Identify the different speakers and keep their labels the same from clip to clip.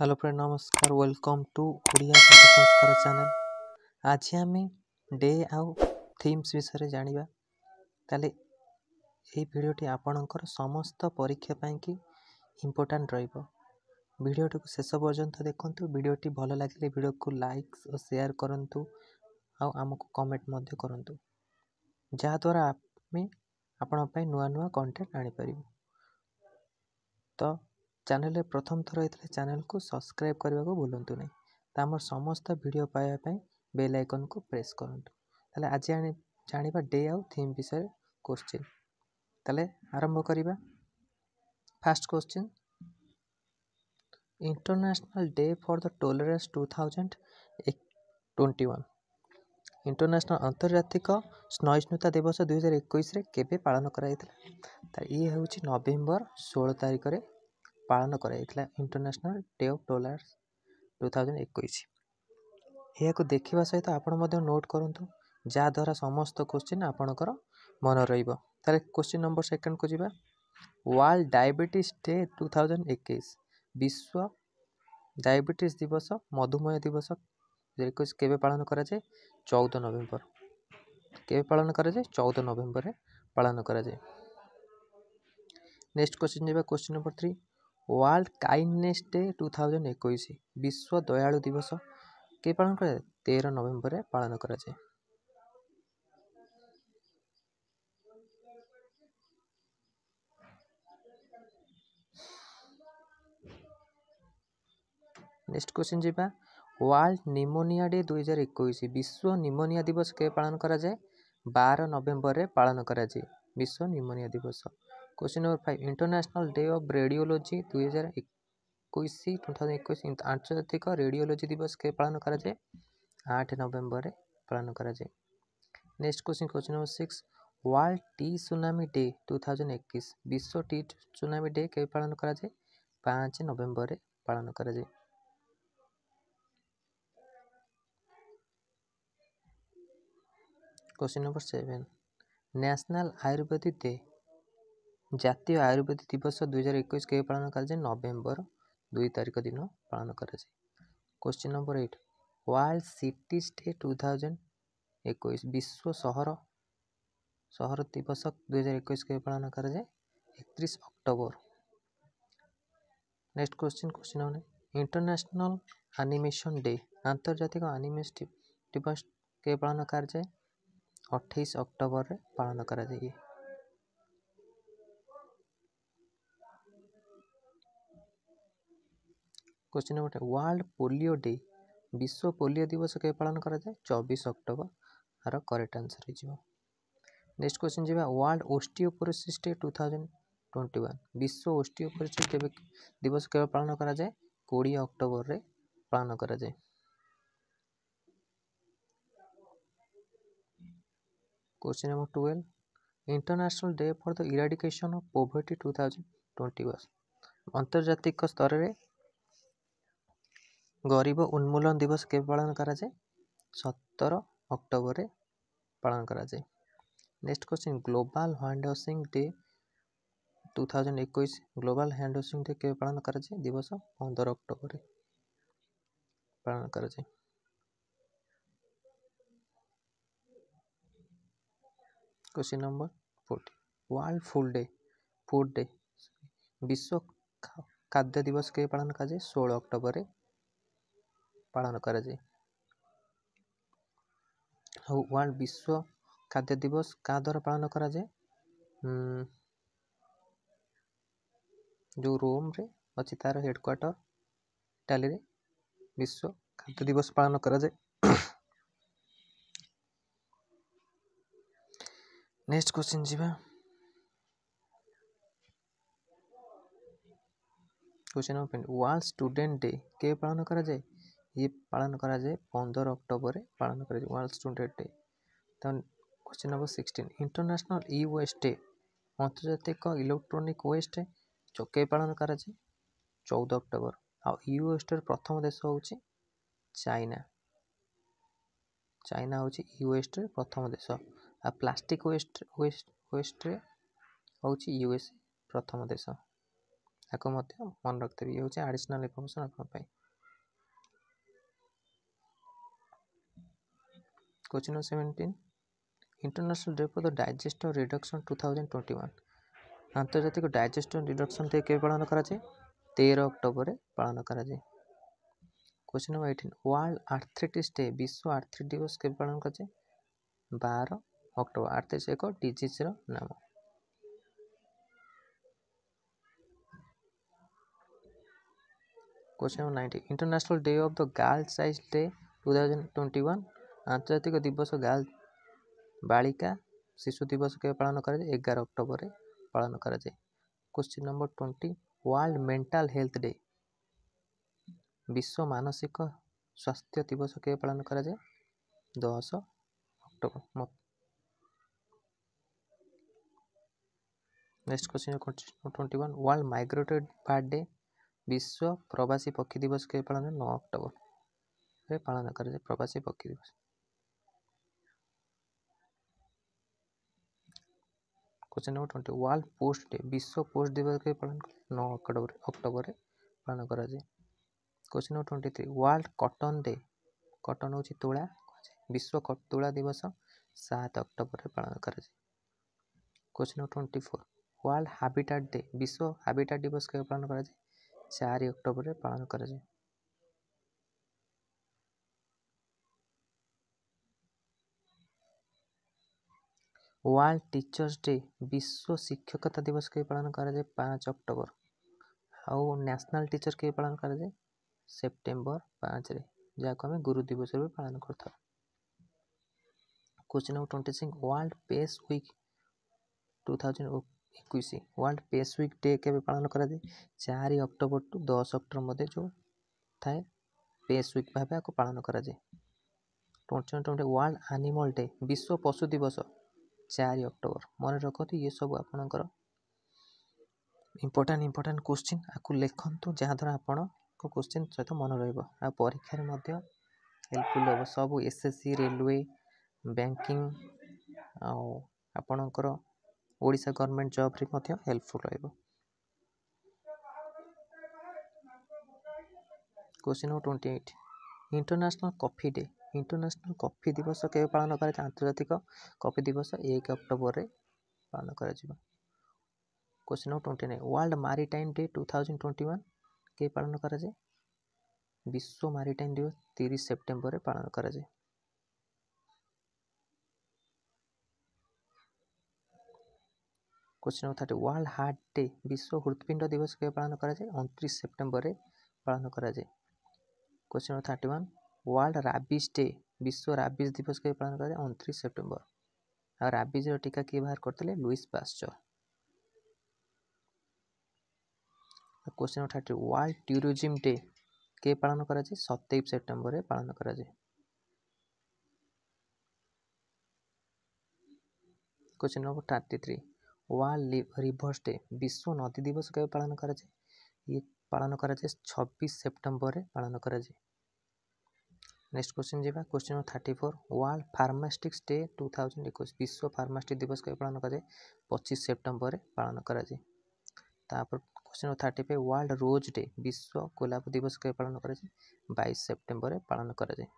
Speaker 1: hello friend নমস্কার welcome to Odia ଭାଷା ସଂସ୍କାର ଚ୍ୟାନେଲ୍ ଆଜି ଆମେ ଡେ ଆଉ ଥିମ୍ସ ବିଷୟରେ ଜାଣିବା ତାହେଲେ ଏହି ଭିଡ଼ିଓଟି ଆପଣଙ୍କର ସମସ୍ତ ପରୀକ୍ଷା ପାଇଁକି ଇମ୍ପୋର୍ଟାଣ୍ଟ ରହିବ ଭିଡ଼ିଓଟିକୁ ଶେଷ ପର୍ଯ୍ୟନ୍ତ ଦେଖନ୍ତୁ ଭିଡ଼ିଓଟି ଭଲ ଲାଗିଲେ ଭିଡ଼ିଓକୁ ଲାଇକ୍ ଓ ସେୟାର କରନ୍ତୁ ଆଉ ଆମକୁ କମେଣ୍ଟ ମଧ୍ୟ କରନ୍ତୁ ଯାହାଦ୍ୱାରା ଆମେ ଆପଣଙ୍କ ପାଇଁ ନୂଆ ନୂଆ କଣ୍ଟେଣ୍ଟ ଆଣିପାରିବୁ ତ ଚ୍ୟାନେଲ୍ରେ ପ୍ରଥମ ଥର ହେଇଥିଲେ ଚ୍ୟାନେଲ୍କୁ ସବସ୍କ୍ରାଇବ୍ କରିବାକୁ ଭୁଲନ୍ତୁ ନାହିଁ ତ ଆମର ସମସ୍ତ ଭିଡ଼ିଓ ପାଇବା ପାଇଁ ବେଲ୍ ଆଇକନ୍କୁ ପ୍ରେସ୍ କରନ୍ତୁ ତାହେଲେ ଆଜି ଆଣି ଜାଣିବା ଡେ ଆଉ ଥିମ୍ ବିଷୟରେ କୋଶ୍ଚିନ୍ ତାହେଲେ ଆରମ୍ଭ କରିବା first question international day for the tolerance two thousand twenty one international ଆନ୍ତର୍ଜାତିକ ସହିଷ୍ଣୁତା ଦିବସ ଦୁଇହଜାର ଏକୋଇଶରେ କେବେ ପାଳନ କରାଯାଇଥିଲା ତ ଇଏ ହେଉଛି ନଭେମ୍ବର ଷୋହଳ ତାରିଖରେ ପାଳନ କରାଯାଇଥିଲା international day of tolerance two thousand ଏକୋଇଶ ଏହାକୁ ଦେଖିବା ସହିତ ଆପଣ ମଧ୍ୟ ନୋଟ୍ କରନ୍ତୁ ଯାହାଦ୍ୱାରା ସମସ୍ତ କୋଶ୍ଚିନ୍ ଆପଣଙ୍କର ମନେ ରହିବ ତାହେଲେ କୋଶ୍ଚିନ୍ ନମ୍ବର ସେକେଣ୍ଡକୁ ଯିବା world diabetes day two thousand ଏକୋଇଶ ବିଶ୍ୱ ଡାଇବେଟିସ୍ ଦିବସ ମଧୁମେହ ଦିବସ ଏକୋଇଶ କେବେ ପାଳନ କରାଯାଏ ଚଉଦ ନଭେମ୍ବର କେବେ ପାଳନ କରାଯାଏ ଚଉଦ ନଭେମ୍ବରରେ ପାଳନ କରାଯାଏ ନେକ୍ସଟ କୋଶ୍ଚିନ୍ ଯିବା question number three world kindness day two thousand ଏକୋଇଶ ବିଶ୍ୱ ଦୟାଳୁ ଦିବସ କିଏ ପାଳନ କରାଯାଏ ତେର ନଭେମ୍ବରରେ ପାଳନ କରାଯାଏ ନେକ୍ସଟ କ୍ୱେଶ୍ଚିନ୍ ଯିବା ୱାର୍ଲଡ ନିମୋନିଆ ଡେ ଦୁଇ ହଜାର ଏକୋଇଶ ବିଶ୍ୱ ନିମୋନିଆ ଦିବସ କେବେ ପାଳନ କରାଯାଏ ବାର ନଭେମ୍ବରରେ ପାଳନ କରାଯାଏ ବିଶ୍ୱ ନିମୋନିଆ ଦିବସ question number five international day of radiology ଦୁଇହଜାର ଏକୋଇଶ ଟୁ ଥାଉଜେଣ୍ଡ ଏକୋଇଶ ଆନ୍ତର୍ଜାତିକ ରେଡ଼ିଓଲୋଜି ଦିବସ କେବେ ପାଳନ କରାଯାଏ ଆଠ ନଭେମ୍ବରରେ ପାଳନ କରାଯାଏ next question question number six world tsunami day two thousand ଏକୋଇଶ ବିଶ୍ୱ ଟି ସୁନାମି ଡେ କେବେ ପାଳନ କରାଯାଏ ପାଞ୍ଚ ନଭେମ୍ବରରେ ପାଳନ କରାଯାଏ question number seven national ayurvedic day ଜାତୀୟ ଆୟୁର୍ବେଦ ଦିବସ ଦୁଇ ହଜାର ଏକୋଇଶ କେବେ ପାଳନ କରାଯାଏ ନଭେମ୍ବର ଦୁଇ ତାରିଖ ଦିନ ପାଳନ କରାଯାଏ question number eight world cities day two thousand ଏକୋଇଶ ବିଶ୍ୱ ସହର ସହର ଦିବସ ଦୁଇ ହଜାର ଏକୋଇଶ କେବେ ପାଳନ କରାଯାଏ ଏକତିରିଶ ଅକ୍ଟୋବର next question question number international animation day ଆନ୍ତର୍ଜାତିକ ଆନିମେସ ଦିବସ କେବେ ପାଳନ କରାଯାଏ ଅଠେଇଶ ଅକ୍ଟୋବରରେ ପାଳନ କରାଯାଏ question number ten world polio day ବିଶ୍ୱ ପୋଲିଓ ଦିବସ କେବେ ପାଳନ କରାଯାଏ ଚବିଶ ଅକ୍ଟୋବର ଆର କରେକ୍ଟ ଆନ୍ସର୍ ହୋଇଯିବ ନେକ୍ସଟ କ୍ୱେଶ୍ଚିନ୍ ଯିବା world osteoporosis day two thousand twenty one ବିଶ୍ୱ ଓଷ୍ଟିଓପୋରିସିସ୍ କେବେ ଦିବସ କେବେ ପାଳନ କରାଯାଏ କୋଡ଼ିଏ ଅକ୍ଟୋବରରେ ପାଳନ କରାଯାଏ question number twelve international day for the eradication of poverty two thousand twenty one ଆନ୍ତର୍ଜାତିକ ସ୍ତରରେ ଗରିବ ଉନ୍ମୂଳନ ଦିବସ କେବେ ପାଳନ କରାଯାଏ ସତର ଅକ୍ଟୋବରରେ ପାଳନ କରାଯାଏ next question global hand washing day two thousand ଏକୋଇଶ ଗ୍ଲୋବାଲ୍ ହ୍ୟାଣ୍ଡ ୱାସିଂ ଡେ କେବେ ପାଳନ କରାଯାଏ ଦିବସ ପନ୍ଦର ଅକ୍ଟୋବରରେ ପାଳନ କରାଯାଏ question number forty world full day food day ବିଶ୍ୱ ଖାଦ୍ୟ ଦିବସ କେବେ ପାଳନ କରାଯାଏ ଷୋହଳ ଅକ୍ଟୋବରରେ ପାଳନ କରାଯାଏ ଆଉ ୱାର୍ଲଡ଼ ବିଶ୍ୱ ଖାଦ୍ୟ ଦିବସ କାହା ଦ୍ୱାରା ପାଳନ କରାଯାଏ ଯେଉଁ ରୋମ୍ରେ ଅଛି ତା'ର ହେଡ଼କ୍ୱାର୍ଟର ଇଟାଲୀରେ ବିଶ୍ୱ ଖାଦ୍ୟ ଦିବସ ପାଳନ କରାଯାଏ ନେକ୍ସଟ କ୍ୱେଶ୍ଚିନ୍ ଯିବା question number world student day के पालन ଇଏ ପାଳନ କରାଯାଏ ପନ୍ଦର ଅକ୍ଟୋବରରେ ପାଳନ କରାଯାଏ ୱାର୍ଲଡ଼ ଷ୍ଟୁଡ଼େଣ୍ଟ ଡେ ତ question number sixteen international e waste day ଆନ୍ତର୍ଜାତିକ ଇଲେକ୍ଟ୍ରୋନିକ୍ ୱେଷ୍ଟ ଚକେଇ ପାଳନ କରାଯାଏ ଚଉଦ ଅକ୍ଟୋବର ଆଉ ୟୁ ୱେଷ୍ଟର ପ୍ରଥମ ଦେଶ ହେଉଛି ଚାଇନା ଚାଇନା ହେଉଛି ୟୁ ୱେଷ୍ଟର ପ୍ରଥମ ଦେଶ ଆଉ ପ୍ଲାଷ୍ଟିକ୍ ୱେଷ୍ଟ ୱେଷ୍ଟ ୱେଷ୍ଟରେ ହେଉଛି ୟୁଏସ୍ଏ ପ୍ରଥମ ଦେଶ ତାକୁ ମଧ୍ୟ ମନେ ରଖିଥିବି ଇଏ ହେଉଛି ଆଡ଼ିସନାଲ୍ ଇନଫର୍ମେସନ୍ ଆପଣଙ୍କ ପାଇଁ question number seventeen international day for the disaster reduction two thousand twenty one ଆନ୍ତର୍ଜାତିକ ଡାଇଜେଷ୍ଟର ରିଡକ୍ସନ୍ ଥେ କେବେ ପାଳନ କରାଯାଏ ତେର ଅକ୍ଟୋବରରେ ପାଳନ କରାଯାଏ question number eighteen world arthritis day ବିଶ୍ୱ ଆର୍ଥରି ଦିବସ କେବେ ପାଳନ କରାଯାଏ ବାର ଅକ୍ଟୋବର ଆର୍ଥରିସ୍ ଏକ ଡିଜିଜ୍ର ନାମ question number nineteen international day of the girl ସାଇଜ୍ day two thousand twenty one ଆନ୍ତର୍ଜାତିକ ଦିବସ ଗାର୍ଲ ବାଳିକା ଶିଶୁ ଦିବସ କେବେ ପାଳନ କରାଯାଏ ଏଗାର ଅକ୍ଟୋବରରେ ପାଳନ କରାଯାଏ question number twenty world mental health day ବିଶ୍ୱ ମାନସିକ ସ୍ୱାସ୍ଥ୍ୟ ଦିବସ କେବେ ପାଳନ କରାଯାଏ ଦଶ ଅକ୍ଟୋବର next question twenty one world migrated bird day ବିଶ୍ୱ ପ୍ରବାସୀ ପକ୍ଷୀ ଦିବସ କେବେ ପାଳନ ନଅ ଅକ୍ଟୋବରରେ ପାଳନ କରାଯାଏ ପ୍ରବାସୀ ପକ୍ଷୀ ଦିବସ question number twenty world post day विश्व पोस्ट दिवस के पालन नौ अक्टोबर अक्टोबर पालन करा जाए question number twenty three world cotton day cotton हूँ तुला विश्व तुला दिवस सात अक्टोबर पालन करा जाए question number twenty four world habitat day विश्व हाबिटाट दिवस के पालन करा जाए चार अक्टोबर पालन करा जाए ওয়ার্ল্ড ଟିଚର୍ସ ଡେ ବିଶ୍ୱ ଶିକ୍ଷକତା ଦିବସ କେବେ ପାଳନ କରାଯାଏ ପାଞ୍ଚ ଅକ୍ଟୋବର ଆଉ ନ୍ୟାସନାଲ୍ ଟିଚର୍ କେବେ ପାଳନ କରାଯାଏ ସେପ୍ଟେମ୍ବର ପାଞ୍ଚରେ ଯାହାକୁ ଆମେ ଗୁରୁ ଦିବସ ରୂପେ ପାଳନ କରିଥାଉ question number twenty six world space week two thousand ଏକୋଇଶ ୱାର୍ଲଡ଼ ପେସ୍ ୱିକ୍ ଡେ କେବେ ପାଳନ କରାଯାଏ ଚାରି ଅକ୍ଟୋବର ଟୁ ଦଶ ଅକ୍ଟୋବର ମଧ୍ୟରେ ଯେଉଁ ଥାଏ ପେସ୍ ୱିକ୍ ଭାବେ ଏହାକୁ ପାଳନ କରାଯାଏ twenty twenty world animal day ବିଶ୍ୱ ପଶୁ ଦିବସ ଚାରି ଅକ୍ଟୋବର ମନେ ରଖନ୍ତୁ ଇଏ ସବୁ ଆପଣଙ୍କର ଇମ୍ପୋର୍ଟାଣ୍ଟ ଇମ୍ପୋର୍ଟାଣ୍ଟ କୋଶ୍ଚିନ୍ ଆକୁ ଲେଖନ୍ତୁ ଯାହାଦ୍ୱାରା ଆପଣଙ୍କ କୋଶ୍ଚିନ୍ ସହିତ ମନେ ରହିବ ଆଉ ପରୀକ୍ଷାରେ ମଧ୍ୟ ହେଲ୍ପଫୁଲ୍ ହେବ ସବୁ S S C railway banking ଆଉ ଆପଣଙ୍କର ଓଡ଼ିଶା ଗଭର୍ଣ୍ଣମେଣ୍ଟ ଜବ୍ରେ ମଧ୍ୟ ହେଲ୍ପଫୁଲ୍ ରହିବ question number twenty eight international coffee day international coffee ଦିବସ କେବେ ପାଳନ କରାଯାଏ ଆନ୍ତର୍ଜାତିକ କଫି ଦିବସ ଏକ ଅକ୍ଟୋବରରେ ପାଳନ କରାଯିବ question number twenty nine world maritime day two thousand twenty one କେବେ ପାଳନ କରାଯାଏ ବିଶ୍ୱ ମାରିଟାଇମ୍ ଦିବସ ତିରିଶ ସେପ୍ଟେମ୍ବରରେ ପାଳନ କରାଯାଏ question number thirty world heart day ବିଶ୍ୱ ହୃତ୍ପିଣ୍ଡ ଦିବସ କେବେ ପାଳନ କରାଯାଏ ଅଣତିରିଶ ସେପ୍ଟେମ୍ବରରେ ପାଳନ କରାଯାଏ question number thirty one world rabies day ବିଶ୍ୱ ରାବିସ୍ ଦିବସ କେବେ ପାଳନ କରାଯାଏ ଅଣତିରିଶ ସେପ୍ଟେମ୍ବର ଆଉ ରାବିଜ୍ର ଟୀକା କିଏ ବାହାର କରିଥିଲେ Louis Pasteur question number thirty world tourism day কে পালন করা যায় সতেইশ সেপ্টেম্বরে পালন করা যায় question number thirty three world rivers day বিশ্ব নদী দিবস কেবে পালন করা যায় ইয়ে পালন করা যায় ছব্বিশ সেপ্টেম্বরে পালন করা যায় ନେକ୍ସଟ କ୍ୱେଶ୍ଚିନ୍ ଯିବା question number thirty four world pharmacists day two thousand ଏକୋଇଶ ବିଶ୍ୱ ଫାର୍ମାଷ୍ଟିକ୍ ଦିବସ କେବେ ପାଳନ କରାଯାଏ ପଚିଶ ସେପ୍ଟେମ୍ବରରେ ପାଳନ କରାଯାଏ ତାପରେ question number thirty five world rose day ବିଶ୍ୱ ଗୋଲାପ ଦିବସ କେବେ ପାଳନ କରାଯାଏ ବାଇଶ ସେପ୍ଟେମ୍ବରରେ ପାଳନ କରାଯାଏ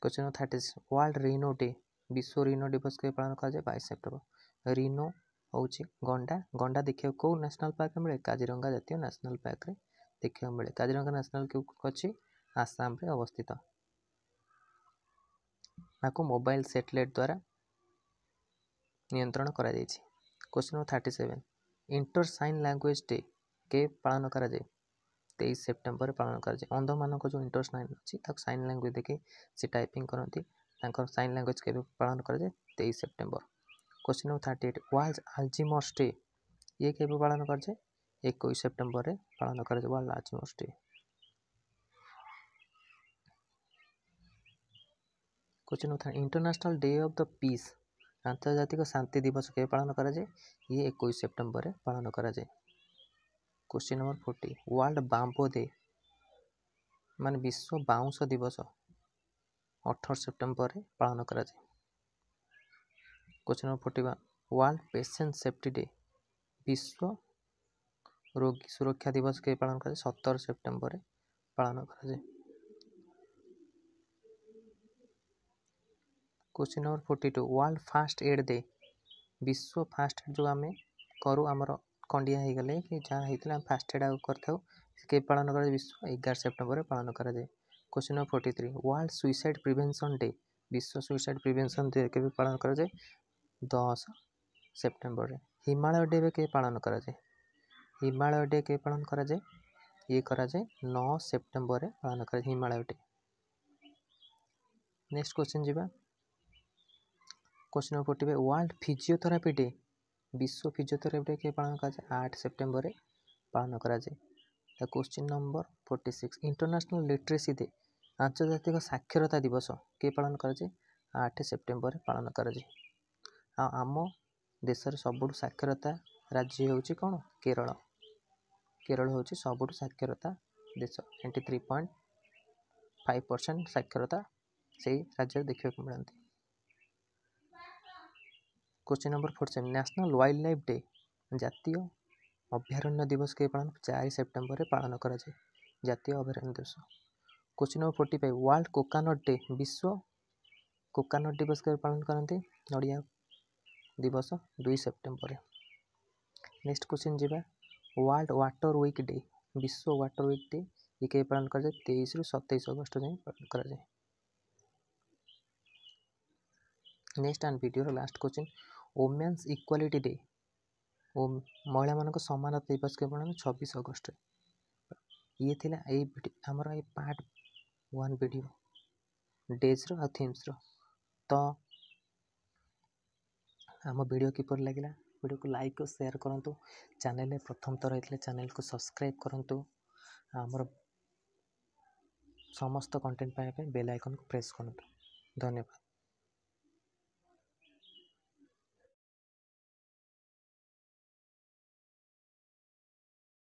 Speaker 1: question number thirty six world rhino day ବିଶ୍ୱ ରିନୋ ଦିବସ କେବେ ପାଳନ କରାଯାଏ ବାଇଶ ସେପ୍ଟେମ୍ବର ରିନୋ ହେଉଛି ଗଣ୍ଡା ଗଣ୍ଡା ଦେଖିବାକୁ କେଉଁ ନ୍ୟାସନାଲ୍ ପାର୍କରେ ମିଳେ କାଜିରଙ୍ଗା ଜାତୀୟ ନ୍ୟାସନାଲ୍ ପାର୍କରେ ଦେଖିବାକୁ ମିଳେ କାଜିରଙ୍ଗା ନ୍ୟାସନାଲ୍ ଅଛି ଆସାମରେ ଅବସ୍ଥିତ ତାକୁ ମୋବାଇଲ୍ ସେଟେଲାଇଟ୍ ଦ୍ୱାରା ନିୟନ୍ତ୍ରଣ କରାଯାଇଛି question number thirty seven inter sign language day କେ ପାଳନ କରାଯାଏ ତେଇଶ ସେପ୍ଟେମ୍ବରରେ ପାଳନ କରାଯାଏ ଅନ୍ଧମାନଙ୍କ ଯେଉଁ ଇଣ୍ଟର ସାଇନ୍ ଅଛି ତାକୁ ସାଇନ୍ ଲାଙ୍ଗୁଏଜ୍ ଦେଖି ସେ ଟାଇପିଂ କରନ୍ତି ତାଙ୍କର ସାଇନ୍ ଲାଙ୍ଗୁଏଜ୍ କେବେ ପାଳନ କରାଯାଏ ତେଇଶ September question number thirty eight વાઝ આલ્જીમોસ ડે એ કેવી પાલન કરે છે એકવીસ સપ્ટેમ્બરે પાલન કરે છે વાઝ Alzheimer's day question number third international day of the peace আন্তর্জাতিক শান্তি দিবস কেবে পালন করা যায় ইয়ে একুশ সেপ্টেম্বরে পালন করা যায় question number forty world bamboo day মানে বিশ্ব বাউঁশ দিবস অঠর সেপ্টেম্বরে পালন করা যায় question number forty one world patient safety day বিশ্ব রোগী সুরক্ষা দিবসকে পালন করা যায় সতের সেপ্টেম্বরে পালন করা যায় question number forty two world first aid day বিশ্ব ফাষ্ট এড ଯେଉଁ ଆମେ କରୁ ଆମର ଖଣ୍ଡିଆ ହେଇଗଲେ କି ଯାହା ହେଇଥିଲା ଆମେ ଫାଷ୍ଟ ଏଡ୍ ଆଉ କରିଥାଉ କେବେ ପାଳନ କରାଯାଏ ବିଶ୍ୱ ଏଗାର ସେପ୍ଟେମ୍ବରରେ ପାଳନ କରାଯାଏ question number forty three world suicide prevention day ବିଶ୍ୱ ସୁଇସାଇଡ଼ ପ୍ରିଭେନସନ୍ ଡେ କେବେ ପାଳନ କରାଯାଏ ଦଶ ସେପ୍ଟେମ୍ବରରେ ହିମାଳୟ ଡେ ଏବେ କେହି ପାଳନ କରାଯାଏ ହିମାଳୟ ଡେ କେହି ପାଳନ କରାଯାଏ ଇଏ କରାଯାଏ ନଅ ସେପ୍ଟେମ୍ବରରେ ପାଳନ କରାଯାଏ ହିମାଳୟ ଡେ ନେକ୍ସଟ କୋଶ୍ଚିନ୍ ଯିବା କୋଶ୍ଚିନ୍ ପଟିବେ ୱାର୍ଲଡ ଫିଜିଓଥେରାପି ଡେ ବିଶ୍ୱ ଫିଜିଓଥେରାପି ଡେ କେହି ପାଳନ କରାଯାଏ ଆଠ ସେପ୍ଟେମ୍ବରରେ ପାଳନ କରାଯାଏ ତା question number forty six international literacy day ଆନ୍ତର୍ଜାତିକ ସାକ୍ଷରତା ଦିବସ କିଏ ପାଳନ କରାଯାଏ ଆଠ ସେପ୍ଟେମ୍ବରରେ ପାଳନ କରାଯାଏ ଆଉ ଆମ ଦେଶର ସବୁଠୁ ସାକ୍ଷରତା ରାଜ୍ୟ ହେଉଛି କ'ଣ କେରଳ କେରଳ ହେଉଛି ସବୁଠୁ ସାକ୍ଷରତା ଦେଶ twenty three point five percent ସାକ୍ଷରତା ସେଇ ରାଜ୍ୟରେ ଦେଖିବାକୁ ମିଳନ୍ତି question number four seven national wildlife ଲାଇଫ୍ ଡେ ଜାତୀୟ ଅଭୟାରଣ୍ୟ ଦିବସ କେବେ ପାଳନ ଚାରି ସେପ୍ଟେମ୍ବରରେ ପାଳନ କରାଯାଏ ଜାତୀୟ ଅଭୟାରଣ୍ୟ ଦିବସ question number forty five world coconut day ବିଶ୍ୱ କୋକାନଟ୍ ଦିବସ କେବେ ପାଳନ କରନ୍ତି ନଡ଼ିଆ ଦିବସ ଦୁଇ ସେପ୍ଟେମ୍ବର ନେକ୍ସଟ କୋଶ୍ଚିନ୍ ଯିବା ୱାର୍ଲଡ଼ ୱାଟର ୱିକ୍ ଡେ ବିଶ୍ୱ ୱାଟର ୱିକ୍ ଡେ ଇଏ କେବେ ପାଳନ କରାଯାଏ ତେଇଶରୁ ସତେଇଶ ଅଗଷ୍ଟ ଯାଏଁ ପାଳନ କରାଯାଏ ନେକ୍ସଟ ଆଣ୍ଡ ଭିଡ଼ିଓର last question women's equality day ଓ ମହିଳାମାନଙ୍କ ସମାନତା ଦିବସ କେବେ ପାଳନ ଛବିଶ ଅଗଷ୍ଟରେ ଇଏ ଥିଲା ଏଇ ଆମର ଏଇ ପାର୍ଟ ୱାନ୍ ଭିଡ଼ିଓ ଡେଜ୍ର ଆଉ ଥିମ୍ସର ତ ଆମ ଭିଡ଼ିଓ କିପରି ଲାଗିଲା ଭିଡ଼ିଓକୁ ଲାଇକ୍ ଓ ସେୟାର୍ କରନ୍ତୁ ଚ୍ୟାନେଲ୍ରେ ପ୍ରଥମ ଥର ହେଇଥିଲେ ଚ୍ୟାନେଲ୍କୁ ସବସ୍କ୍ରାଇବ୍ କରନ୍ତୁ ଆମର ସମସ୍ତ କଣ୍ଟେଣ୍ଟ ପାଇବା ପାଇଁ ବେଲ୍ ଆଇକନ୍କୁ ପ୍ରେସ୍ କରନ୍ତୁ ଧନ୍ୟବାଦ